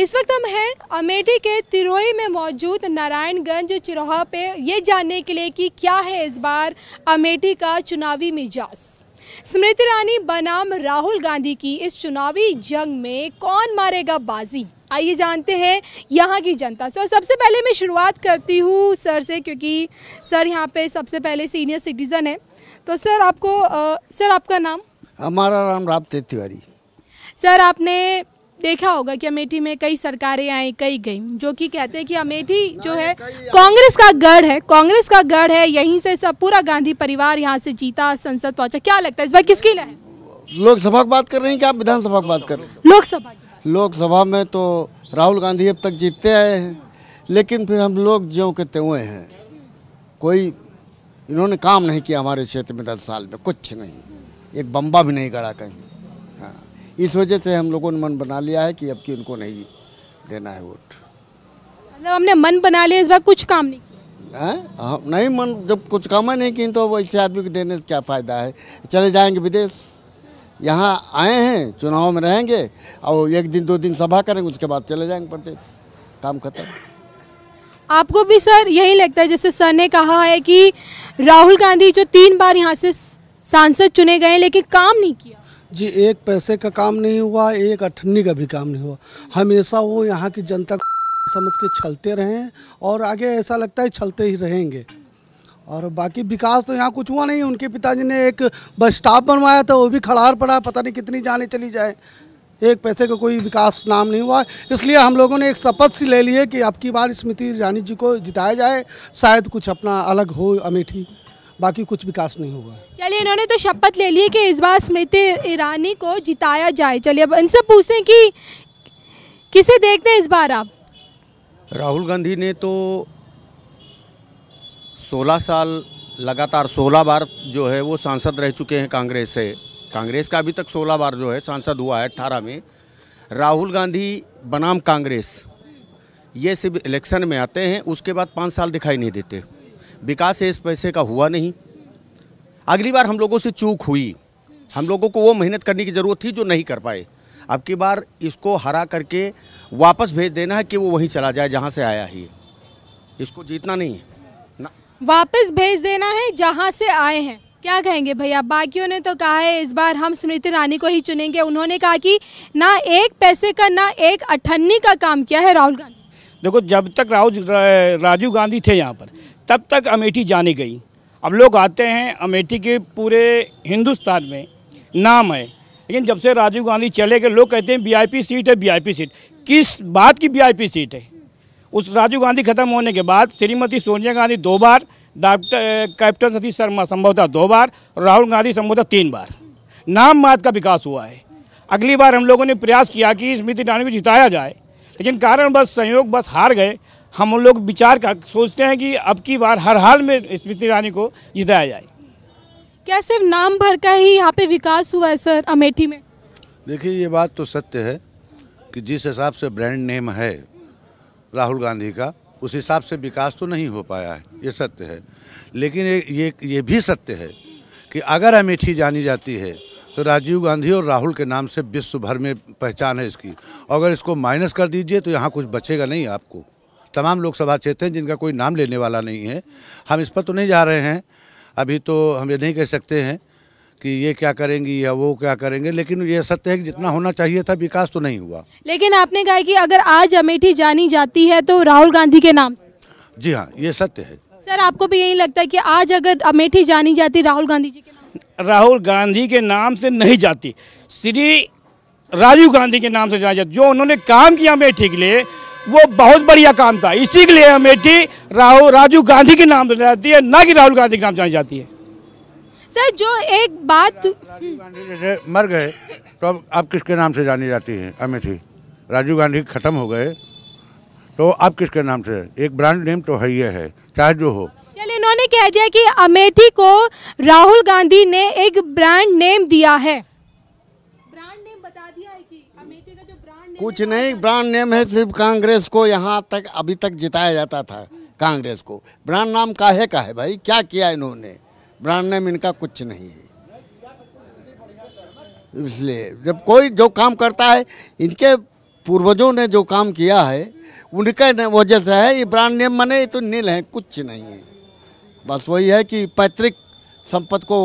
इस वक्त हम हैं अमेठी के तिरोई में मौजूद नारायणगंज चिरोहा पे ये जानने के लिए कि क्या है इस बार अमेठी का चुनावी मिजाज स्मृति ईरानी बनाम राहुल गांधी की इस चुनावी जंग में कौन मारेगा बाजी आइए जानते हैं यहाँ की जनता से और सबसे पहले मैं शुरुआत करती हूँ सर से क्योंकि सर यहाँ पे सबसे पहले सीनियर सिटीज़न है तो सर आपको आ, सर आपका नाम हमारा नाम राम तिवारी सर आपने देखा होगा कि अमेठी में कई सरकारें आई कई गई जो कि कहते हैं कि अमेठी जो है कांग्रेस का गढ़ है कांग्रेस का गढ़ है यहीं से सब पूरा गांधी परिवार यहाँ से जीता संसद पहुंचा क्या लगता है इस बार किसकी लहर लोकसभा की बात कर रहे हैं क्या विधानसभा की बात कर रहे हैं लोकसभा लोकसभा में तो राहुल गांधी अब तक जीतते आए हैं लेकिन फिर हम लोग जो के त्यों हैं कोई इन्होंने काम नहीं किया हमारे क्षेत्र में दस साल में कुछ नहीं एक बम्बा भी नहीं गड़ा कहीं इस वजह से हम लोगों ने मन बना लिया है कि अब की उनको नहीं देना है वोट मतलब हमने मन बना लिया इस बार कुछ काम नहीं हाँ? हम नहीं मन जब कुछ काम नहीं किए तो ऐसे आदमी को देने से क्या फ़ायदा है चले जाएंगे विदेश यहाँ आए हैं चुनाव में रहेंगे और एक दिन दो दिन सभा करेंगे उसके बाद चले जाएंगे प्रदेश काम खत्म आपको भी सर यही लगता है जैसे सर ने कहा है कि राहुल गांधी जो तीन बार यहाँ से सांसद चुने गए लेकिन काम नहीं किया जी एक पैसे का काम नहीं हुआ एक अठन्नी का भी काम नहीं हुआ हमेशा वो यहाँ की जनता समझ के छलते रहें और आगे ऐसा लगता है छलते ही रहेंगे और बाकी विकास तो यहाँ कुछ हुआ नहीं उनके पिताजी ने एक बस स्टॉप बनवाया था वो भी खड़ार पड़ा पता नहीं कितनी जाने चली जाए एक पैसे का को कोई विकास नाम नहीं हुआ इसलिए हम लोगों ने एक शपथ सी ले ली है कि आपकी बार स्मृति ईरानी जी को जिताया जाए शायद कुछ अपना अलग हो अमेठी बाकी कुछ विकास नहीं हुआ चलिए इन्होंने तो शपथ ले ली है कि इस बार स्मृति ईरानी को जिताया जाए चलिए अब इनसे हैं कि किसे देखते हैं इस बार आप राहुल गांधी ने तो 16 साल लगातार 16 बार जो है वो सांसद रह चुके हैं कांग्रेस से कांग्रेस का अभी तक 16 बार जो है सांसद हुआ है अट्ठारह में राहुल गांधी बनाम कांग्रेस ये सिर्फ इलेक्शन में आते हैं उसके बाद पाँच साल दिखाई नहीं देते विकास है इस पैसे का हुआ नहीं अगली बार हम लोगों से चूक हुई हम लोगों को वो मेहनत करने की ज़रूरत थी जो नहीं कर पाए अब की बार इसको हरा करके वापस भेज देना है कि वो वहीं चला जाए जहाँ से आया ही इसको जीतना नहीं ना वापस भेज देना है जहाँ से आए हैं क्या कहेंगे भैया बाकियों ने तो कहा है इस बार हम स्मृति रानी को ही चुनेंगे उन्होंने कहा कि ना एक पैसे का ना एक अठन्नी का काम किया है राहुल गांधी देखो जब तक राहुल राजीव गांधी थे यहाँ पर तब तक अमेठी जानी गई अब लोग आते हैं अमेठी के पूरे हिंदुस्तान में नाम है लेकिन जब से राजीव गांधी चले गए लोग कहते हैं वीआईपी सीट है वीआईपी सीट किस बात की वीआईपी सीट है उस राजीव गांधी खत्म होने के बाद श्रीमती सोनिया गांधी दो बार डॉक्टर कैप्टन सतीश शर्मा संभवतः दो बार राहुल गांधी संभवतः तीन बार नाम मात का विकास हुआ है अगली बार हम लोगों ने प्रयास किया कि स्मृति ईरानी को जिताया जाए लेकिन कारण बस संयोग बस हार गए हम लोग विचार कर सोचते हैं कि अब की बार हर हाल में स्मृति ईरानी को जिताया जाए क्या सिर्फ नाम भर का ही यहाँ पे विकास हुआ है सर अमेठी में देखिए ये बात तो सत्य है कि जिस हिसाब से ब्रांड नेम है राहुल गांधी का उस हिसाब से विकास तो नहीं हो पाया है ये सत्य है लेकिन ये ये ये भी सत्य है कि अगर अमेठी जानी जाती है तो राजीव गांधी और राहुल के नाम से विश्व भर में पहचान है इसकी अगर इसको माइनस कर दीजिए तो यहाँ कुछ बचेगा नहीं आपको तमाम लोकसभा क्षेत्र हैं जिनका कोई नाम लेने वाला नहीं है हम इस पर तो नहीं जा रहे हैं अभी तो हम ये नहीं कह सकते हैं कि ये क्या करेंगी या वो क्या करेंगे लेकिन ये सत्य है कि जितना होना चाहिए था विकास तो नहीं हुआ लेकिन आपने कहा कि अगर आज अमेठी जानी जाती है तो राहुल गांधी के नाम जी हाँ ये सत्य है सर आपको भी यही लगता है कि आज अगर अमेठी जानी जाती राहुल गांधी जी के नाम राहुल गांधी के नाम से नहीं जाती श्री राजीव गांधी के नाम से जाना जाती जो उन्होंने काम किया अमेठी के लिए वो बहुत बढ़िया काम था इसी के लिए अमेठी राहुल राजीव गांधी के नाम से जाती है ना कि राहुल गांधी के नाम जानी जाती है सर जो एक बात राजीव गांधी मर गए तो आप किसके नाम से जानी जाती है अमेठी राजीव गांधी खत्म हो गए तो आप किसके नाम से एक ब्रांड नेम तो है ही है चाहे जो हो चलिए इन्होंने कह दिया कि अमेठी को राहुल गांधी ने एक ब्रांड नेम दिया है कुछ नहीं ब्रांड नेम है सिर्फ कांग्रेस को यहाँ तक अभी तक जिताया जाता था कांग्रेस को ब्रांड नाम काहे का है भाई क्या किया इन्होंने ब्रांड नेम इनका कुछ नहीं है इसलिए जब कोई जो काम करता है इनके पूर्वजों ने जो काम किया है उनका वजह से है ये ब्रांड नेम मने तो नील है कुछ नहीं है बस वही है कि पैतृक संपत्ति को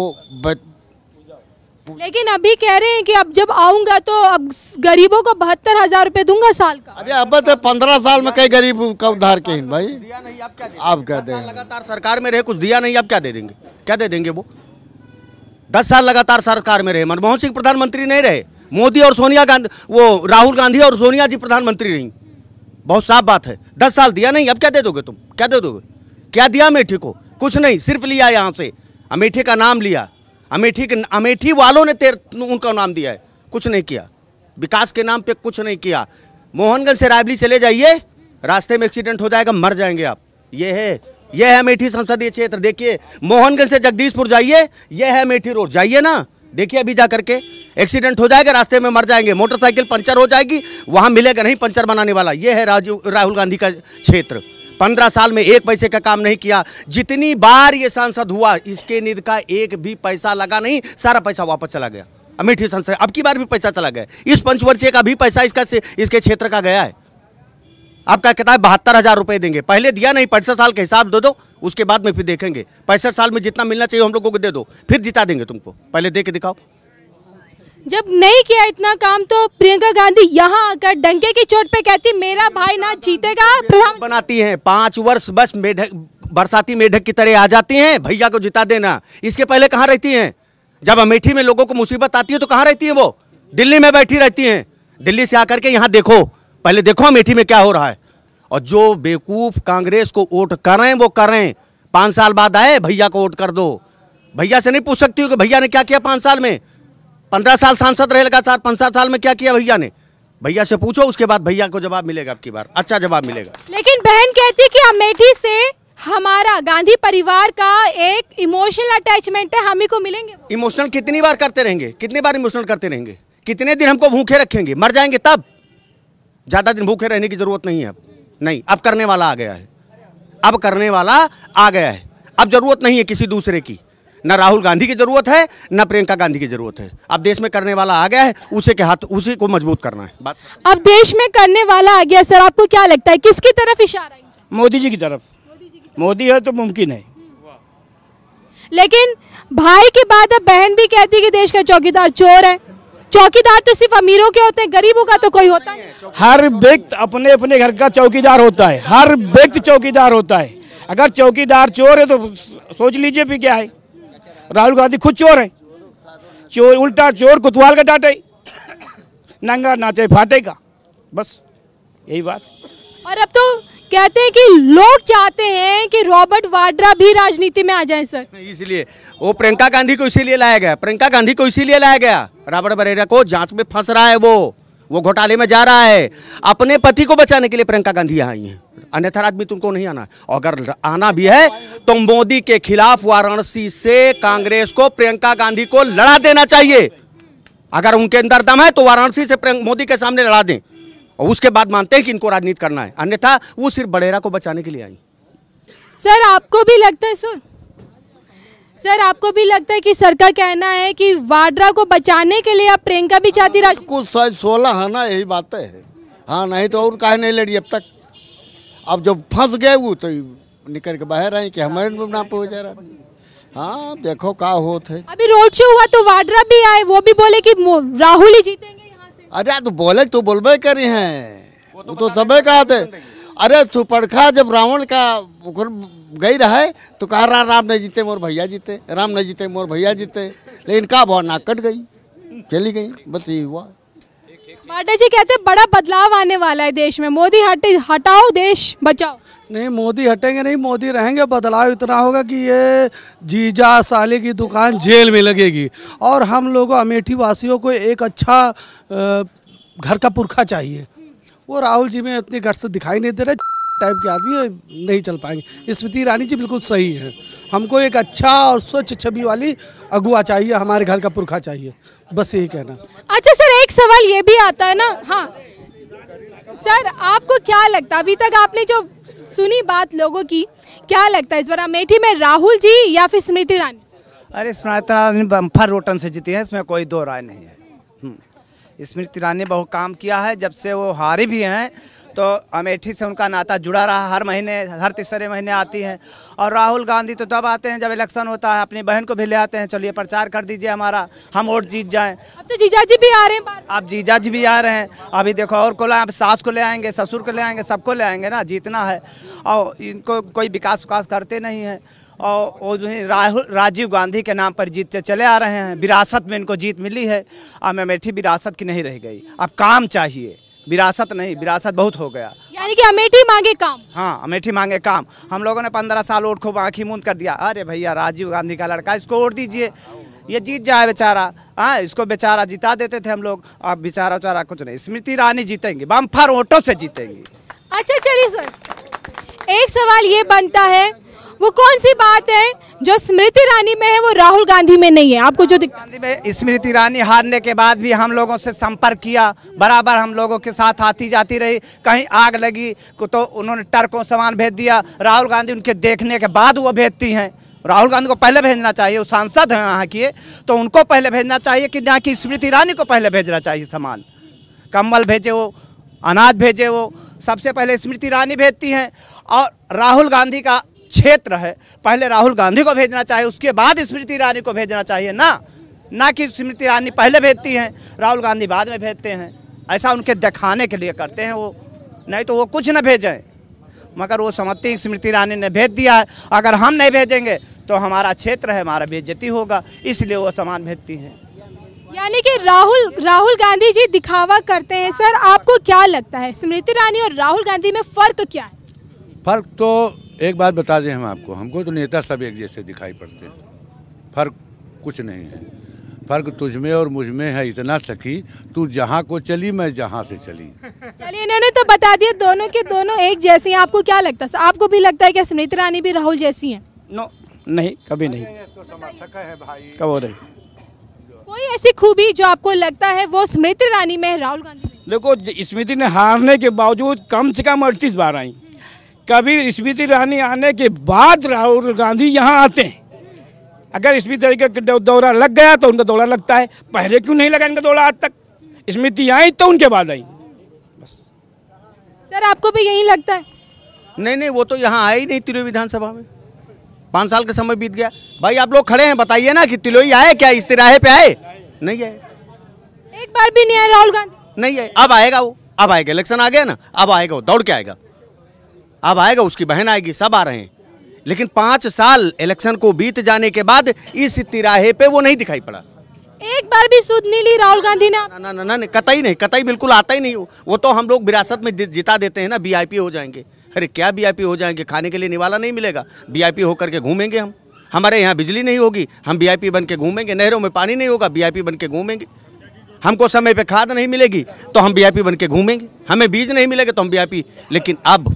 लेकिन अभी कह रहे हैं कि अब जब आऊंगा तो अब गरीबों को बहत्तर हजार रूपए दूंगा साल का अरे अब तो पंद्रह साल में कई गरीब का उधार के हैं भाई दिया नहीं आप क्या दे, क्या लगातार सरकार में रहे कुछ दिया नहीं आप क्या दे देंगे क्या दे देंगे वो दस साल लगातार सरकार में रहे मनमोहन सिंह प्रधानमंत्री नहीं रहे मोदी और सोनिया गांधी वो राहुल गांधी और सोनिया जी प्रधानमंत्री रही बहुत साफ बात है दस साल दिया नहीं अब क्या दे दोगे तुम क्या दे दोगे क्या दिया अमेठी को कुछ नहीं सिर्फ लिया यहाँ से अमेठी का नाम लिया अमेठी के अमेठी वालों ने तेर उनका नाम दिया है कुछ नहीं किया विकास के नाम पे कुछ नहीं किया मोहनगंज से रायबली चले जाइए रास्ते में एक्सीडेंट हो जाएगा मर जाएंगे आप ये है यह है अमेठी संसदीय क्षेत्र देखिए मोहनगंज से जगदीशपुर जाइए यह है अमेठी रोड जाइए ना देखिए अभी जा करके एक्सीडेंट हो जाएगा रास्ते में मर जाएंगे मोटरसाइकिल पंचर हो जाएगी वहाँ मिलेगा नहीं पंचर बनाने वाला ये है राजीव राहुल गांधी का क्षेत्र पंद्रह साल में एक पैसे का काम नहीं किया जितनी बार ये सांसद हुआ इसके निध का एक भी पैसा लगा नहीं सारा पैसा वापस चला गया अमेठी सांसद अब की बार भी पैसा चला गया इस पंचवर्षीय का भी पैसा इसका इसके क्षेत्र का गया है आपका कहता है बहत्तर हज़ार रुपये देंगे पहले दिया नहीं पैंसठ साल के हिसाब दे दो उसके बाद में फिर देखेंगे पैंसठ साल में जितना मिलना चाहिए हम लोगों को दे दो फिर जिता देंगे तुमको पहले दे के दिखाओ जब नहीं किया इतना काम तो प्रियंका गांधी यहाँ आकर डंके की चोट पे कहती मेरा भाई ना जीतेगा प्रधान बनाती है पांच वर्ष बस मेढक बरसाती मेढक की तरह आ जाती हैं भैया को जिता देना इसके पहले कहाँ रहती हैं जब अमेठी में लोगों को मुसीबत आती है तो कहाँ रहती है वो दिल्ली में बैठी रहती है दिल्ली से आकर के यहाँ देखो पहले देखो अमेठी में क्या हो रहा है और जो बेवकूफ़ कांग्रेस को वोट करें वो करें पांच साल बाद आए भैया को वोट कर दो भैया से नहीं पूछ सकती हो कि भैया ने क्या किया पांच साल में पंद्रह साल सांसद रहे लगातार पंद्रह साल में क्या किया भैया ने भैया से पूछो उसके बाद भैया को जवाब मिलेगा आपकी बार अच्छा जवाब मिलेगा लेकिन बहन कहती कि अमेठी से हमारा गांधी परिवार का एक इमोशनल अटैचमेंट है हम ही को मिलेंगे इमोशनल कितनी बार करते रहेंगे कितने बार इमोशनल करते रहेंगे कितने दिन हमको भूखे रखेंगे मर जाएंगे तब ज़्यादा दिन भूखे रहने की ज़रूरत नहीं है अब नहीं अब करने वाला आ गया है अब करने वाला आ गया है अब ज़रूरत नहीं है किसी दूसरे की ना राहुल गांधी की ज़रूरत है ना प्रियंका गांधी की ज़रूरत है अब देश में करने वाला आ गया है उसी के हाथ उसी को मजबूत करना है बात अब देश में करने वाला आ गया सर आपको क्या लगता है किसकी तरफ इशारा मोदी जी की तरफ मोदी है तो मुमकिन है लेकिन भाई के बाद अब बहन भी कहती है कि देश का चौकीदार चोर है चौकीदार तो सिर्फ अमीरों के होते हैं गरीबों का तो कोई होता नहीं हर व्यक्ति अपने अपने घर का चौकीदार होता है हर व्यक्ति चौकीदार होता है अगर चौकीदार चोर है तो सोच लीजिए भी क्या है राहुल गांधी खुद चोर है चोर उल्टा चोर कुतवाल का डाटे नंगा नाचे फाटे का बस यही बात और अब तो कहते हैं कि लोग चाहते हैं कि रॉबर्ट वाड्रा भी राजनीति में आ जाए सर इसलिए वो प्रियंका गांधी को इसीलिए लाया गया प्रियंका गांधी को इसीलिए लाया गया रॉबर्ट बरेरा को जांच में फंस रहा है वो वो घोटाले में जा रहा है अपने पति को बचाने के लिए प्रियंका गांधी आई हैं अन्यथा आदमी तुमको नहीं आना और अगर आना भी है तो मोदी के खिलाफ वाराणसी से कांग्रेस को प्रियंका गांधी को लड़ा देना चाहिए अगर उनके अंदर दम है तो वाराणसी से मोदी के सामने लड़ा दें और उसके बाद मानते हैं कि इनको राजनीति करना है अन्यथा वो सिर्फ बड़ेरा को बचाने के लिए आई सर आपको भी लगता है सर सर आपको भी लगता है कि सर का कहना है कि वाड्रा को बचाने के लिए आप प्रियंका भी चाहती हाँ, राज कुल साइज सोलह है ना यही बात है हाँ नहीं तो और काहे नहीं लड़ी अब तक अब जब फंस गए वो तो निकल के बाहर आए कि हमारे नाम पे हो जा रहा है हाँ देखो का हो थे अभी रोड शो हुआ तो वाड्रा भी आए वो भी बोले कि राहुल ही जीतेंगे यहाँ से अरे तो बोले तो बोलबे करे हैं वो तो, वो तो सबे कहते अरे सुपड़खा जब रावण का गई रहे तो कहा रहा राम नहीं जीते मोर भैया जीते राम नहीं जीते मोर भैया जीते लेकिन का भाव नाक कट गई चली गई बस यही हुआ पाटा जी कहते बड़ा बदलाव आने वाला है देश में मोदी हटे हटाओ देश बचाओ नहीं मोदी हटेंगे नहीं मोदी रहेंगे बदलाव इतना होगा कि ये जीजा साले की दुकान जेल में लगेगी और हम लोगों अमेठी वासियों को एक अच्छा घर का पुरखा चाहिए वो राहुल जी में इतनी घट से दिखाई नहीं दे रहे टाइप के आदमी नहीं चल पाएंगे स्मृति ईरानी जी बिल्कुल सही है हमको एक अच्छा और स्वच्छ छवि वाली अगुआ चाहिए हमारे घर का पुरखा चाहिए बस यही कहना अच्छा सर एक सवाल ये भी आता है ना हाँ सर आपको क्या लगता है अभी तक आपने जो सुनी बात लोगों की क्या लगता है इस बार अमेठी में राहुल जी या फिर स्मृति ईरानी अरे स्मृति ईरानी बम्फर रोटन से जीती है इसमें कोई दो राय नहीं है स्मृति ईरानी बहुत काम किया है जब से वो हारे भी हैं तो अमेठी से उनका नाता जुड़ा रहा हर महीने हर तीसरे महीने आती हैं और राहुल गांधी तो तब आते हैं जब इलेक्शन होता है अपनी बहन को भी ले आते हैं चलिए प्रचार कर दीजिए हमारा हम वोट जीत जाएं अब तो जीजा जी भी आ रहे हैं अब जीजा जी भी आ रहे हैं अभी देखो और को अब सास को ले आएंगे ससुर को ले आएंगे सबको ले आएंगे ना जीतना है और इनको कोई विकास विकास करते नहीं हैं और वो जो है राहुल राजीव गांधी के नाम पर जीतते चले आ रहे हैं विरासत में इनको जीत मिली है अब अमेठी विरासत की नहीं रह गई अब काम चाहिए विरासत नहीं विरासत बहुत हो गया यानी कि अमेठी मांगे काम हाँ अमेठी मांगे काम हम लोगों ने पंद्रह साल वोट खूब आँखी मूंद कर दिया अरे भैया राजीव गांधी का लड़का इसको वोट दीजिए ये जीत जाए बेचारा हाँ इसको बेचारा जिता देते थे हम लोग अब बेचारा बेचारा कुछ नहीं स्मृति रानी जीतेंगी बम्फर वोटों से जीतेंगी अच्छा चलिए सर एक सवाल ये बनता है वो कौन सी बात है जो स्मृति ईरानी में है वो राहुल गांधी में नहीं है आपको जो गांधी में स्मृति ईरानी हारने के बाद भी हम लोगों से संपर्क किया बराबर हम लोगों के साथ आती जाती रही कहीं आग लगी तो उन्होंने टर्कों सामान भेज दिया राहुल गांधी उनके देखने के बाद वो भेजती हैं राहुल गांधी को पहले भेजना चाहिए वो सांसद हैं वहाँ किए तो उनको पहले भेजना चाहिए कि ना कि स्मृति ईरानी को पहले भेजना चाहिए सामान कम्बल भेजे वो अनाज भेजे वो सबसे पहले स्मृति ईरानी भेजती हैं और राहुल गांधी का क्षेत्र है पहले राहुल गांधी को भेजना चाहिए उसके बाद स्मृति ईरानी को भेजना चाहिए ना ना कि स्मृति ईरानी पहले भेजती हैं राहुल गांधी बाद में भेजते हैं ऐसा उनके दिखाने के लिए करते हैं वो नहीं तो वो कुछ ना भेजें मगर वो समझती हैं स्मृति ईरानी ने भेज दिया है अगर हम नहीं भेजेंगे तो हमारा क्षेत्र है हमारा बेजती होगा इसलिए वो सामान भेजती हैं यानी कि राहुल राहुल गांधी जी दिखावा करते हैं सर आपको क्या लगता है स्मृति ईरानी और राहुल गांधी में फ़र्क क्या है फर्क तो एक बात बता दें हम आपको हमको तो नेता सब एक जैसे दिखाई पड़ते हैं फर्क कुछ नहीं है फर्क तुझमें और मुझ में है इतना सखी तू जहाँ को चली मैं जहाँ से चली चलिए इन्होंने तो बता दिया दोनों के दोनों एक जैसे हैं आपको क्या लगता है आपको भी लगता है कि स्मृति रानी भी राहुल जैसी हैं नो नहीं कभी नहीं तो समर्थक है भाई कब हो रही कोई ऐसी खूबी जो आपको लगता है वो स्मृति रानी में राहुल गांधी देखो स्मृति ने हारने के बावजूद कम से कम अड़तीस बार आई कभी स्मृति ईरानी आने के बाद राहुल गांधी यहाँ आते हैं अगर स्मृति तरीके का दौरा लग गया तो उनका दौरा लगता है पहले क्यों नहीं लगा इनका दौरा आज तक स्मृति आई तो उनके बाद आई बस सर आपको भी यही लगता है नहीं नहीं वो तो यहाँ आए ही नहीं तिलोई विधानसभा में पाँच साल का समय बीत गया भाई आप लोग खड़े हैं बताइए ना कि तिलोई आए क्या इस तिराहे पे आए नहीं आए एक बार भी नहीं आए राहुल गांधी नहीं आए अब आएगा वो अब आएगा इलेक्शन आ गया ना अब आएगा वो दौड़ के आएगा अब आएगा उसकी बहन आएगी सब आ रहे हैं लेकिन पांच साल इलेक्शन को बीत जाने के बाद इस तिराहे पे वो नहीं दिखाई पड़ा एक बार भी सुध नहीं ली राहुल गांधी ने ना ना ना, ना, ना कतई नहीं कतई बिल्कुल आता ही नहीं वो तो हम लोग विरासत में जिता देते हैं ना बीआईपी हो जाएंगे अरे क्या बीआईपी हो जाएंगे खाने के लिए निवाला नहीं मिलेगा बीआईपी होकर के घूमेंगे हम हमारे यहाँ बिजली नहीं होगी हम बीआईपी बन के घूमेंगे नहरों में पानी नहीं होगा बीआईपी बन के घूमेंगे हमको समय पर खाद नहीं मिलेगी तो हम बीआईपी बन के घूमेंगे हमें बीज नहीं मिलेगा तो हम बीआईपी लेकिन अब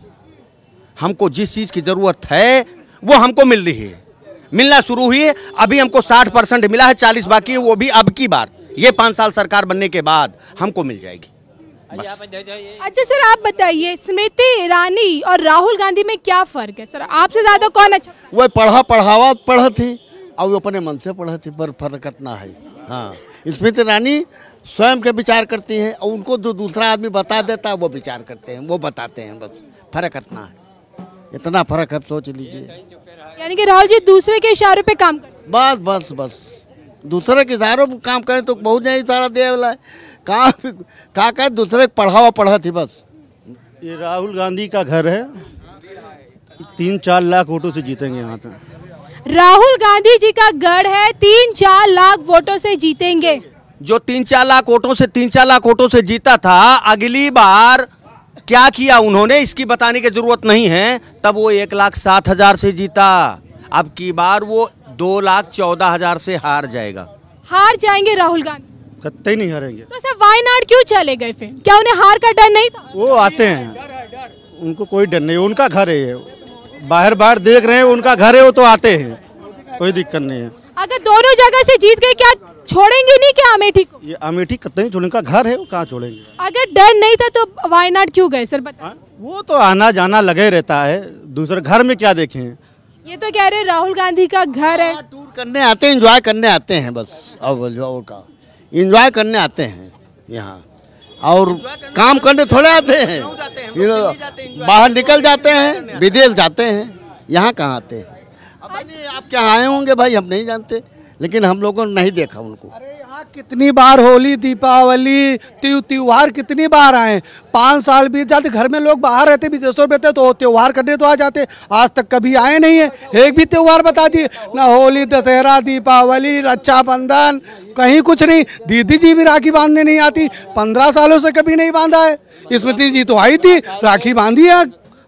हमको जिस चीज़ की ज़रूरत है वो हमको मिल रही है मिलना शुरू हुई है अभी हमको 60 परसेंट मिला है 40 बाकी है वो भी अब की बार ये पाँच साल सरकार बनने के बाद हमको मिल जाएगी बस अच्छा सर आप बताइए स्मृति ईरानी और राहुल गांधी में क्या फ़र्क है सर आपसे ज़्यादा कौन अच्छा वो पढ़ा पढ़ावा पढ़ा थी और वो अपने मन से पढ़ा थी पर फर्क इतना है हाँ स्मृति ईरानी स्वयं के विचार करती हैं और उनको जो दूसरा आदमी बता देता है वो विचार करते हैं वो बताते हैं बस फर्क इतना है इतना फर्क है सोच लीजिए यानी कि राहुल जी दूसरे के इशारों पे काम कर बस बस बस दूसरे के इशारों पर काम करें तो बहुत नहीं इशारा दिया वाला है कहाँ कहाँ कहें दूसरे पढ़ावा पढ़ा थी बस ये राहुल गांधी का घर है तीन चार लाख वोटों से जीतेंगे यहाँ पे राहुल गांधी जी का गढ़ है तीन चार लाख वोटों से जीतेंगे जो तीन चार लाख वोटों से तीन चार लाख वोटों से जीता था अगली बार क्या किया उन्होंने इसकी बताने की ज़रूरत नहीं है तब वो एक लाख सात हज़ार से जीता अब की बार वो दो लाख चौदह हज़ार से हार जाएगा हार जाएंगे राहुल गांधी कत्ते नहीं हारेंगे तो सर वायनाड क्यों चले गए फिर क्या उन्हें हार का डर नहीं था वो आते हैं उनको कोई डर नहीं उनका घर है बाहर बाहर देख रहे हैं उनका घर है वो तो आते हैं कोई दिक्कत नहीं है अगर दोनों जगह से जीत गए क्या छोड़ेंगे नहीं क्या अमेठी को ये अमेठी कतई नहीं छोड़ेंगे घर है वो कहाँ छोड़ेंगे अगर डर नहीं था तो वायनाड क्यों गए सर बता हाँ? वो तो आना जाना लगे रहता है दूसरे घर में क्या देखे ये तो कह रहे राहुल गांधी का घर है टूर हाँ, करने आते हैं इंजॉय करने आते हैं बस और का इंजॉय करने आते हैं यहाँ और काम करने थोड़े आते हैं बाहर निकल जाते हैं विदेश जाते हैं यहाँ कहाँ आते हैं नहीं आप क्या आए होंगे भाई हम नहीं जानते लेकिन हम लोगों ने नहीं देखा उनको अरे यहाँ कितनी बार होली दीपावली त्यू त्योहार कितनी बार आए पाँच साल बीत जाते घर में लोग बाहर रहते विदेशों में रहते तो त्यौहार करने तो आ जाते आज तक कभी आए नहीं है एक भी त्यौहार बता दिए ना होली दशहरा दीपावली रक्षाबंधन कहीं कुछ नहीं दीदी जी भी राखी बांधने नहीं आती पंद्रह सालों से कभी नहीं बांधा है स्मृति जी तो आई थी राखी बांधी है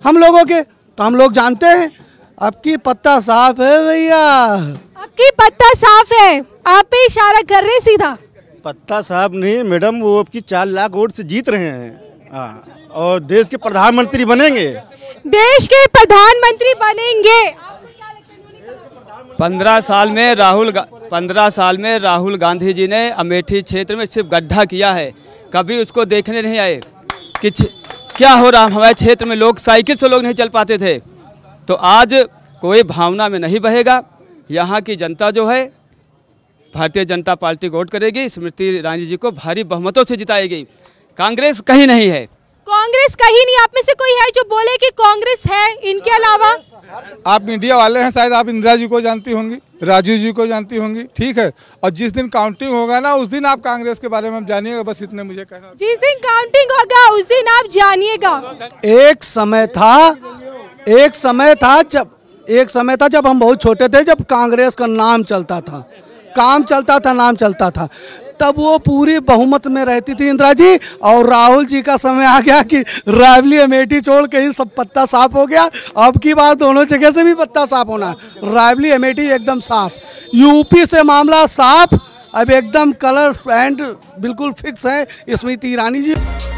हम लोगों के तो हम लोग जानते हैं आपकी पत्ता साफ है भैया आपकी पत्ता साफ है आप ही इशारा कर रहे सीधा पत्ता साफ नहीं मैडम वो आपकी चार लाख वोट से जीत रहे हैं आ, हाँ, और देश के प्रधानमंत्री बनेंगे देश के प्रधानमंत्री बनेंगे पंद्रह साल में राहुल पंद्रह साल में राहुल गांधी जी ने अमेठी क्षेत्र में सिर्फ गड्ढा किया है कभी उसको देखने नहीं आए कि क्या हो रहा हमारे क्षेत्र में लोग साइकिल से लोग नहीं चल पाते थे तो आज कोई भावना में नहीं बहेगा यहाँ की जनता जो है भारतीय जनता पार्टी वोट करेगी स्मृति ईरानी जी को भारी बहुमतों से जिताएगी कांग्रेस कहीं नहीं है कांग्रेस कहीं नहीं आप में से कोई है जो बोले कि कांग्रेस है इनके अलावा आप मीडिया वाले हैं शायद आप इंदिरा जी को जानती होंगी राजीव जी को जानती होंगी ठीक है और जिस दिन काउंटिंग होगा ना उस दिन आप कांग्रेस के बारे में जानिएगा बस इतने मुझे कहना जिस दिन काउंटिंग होगा उस दिन आप जानिएगा एक समय था एक समय था जब एक समय था जब हम बहुत छोटे थे जब कांग्रेस का नाम चलता था काम चलता था नाम चलता था तब वो पूरी बहुमत में रहती थी इंदिरा जी और राहुल जी का समय आ गया कि रावली अमेठी छोड़ के ही सब पत्ता साफ हो गया अब की बार दोनों जगह से भी पत्ता साफ होना रावली अमेठी एकदम साफ यूपी से मामला साफ अब एकदम कलर एंड बिल्कुल फिक्स है स्मृति ईरानी जी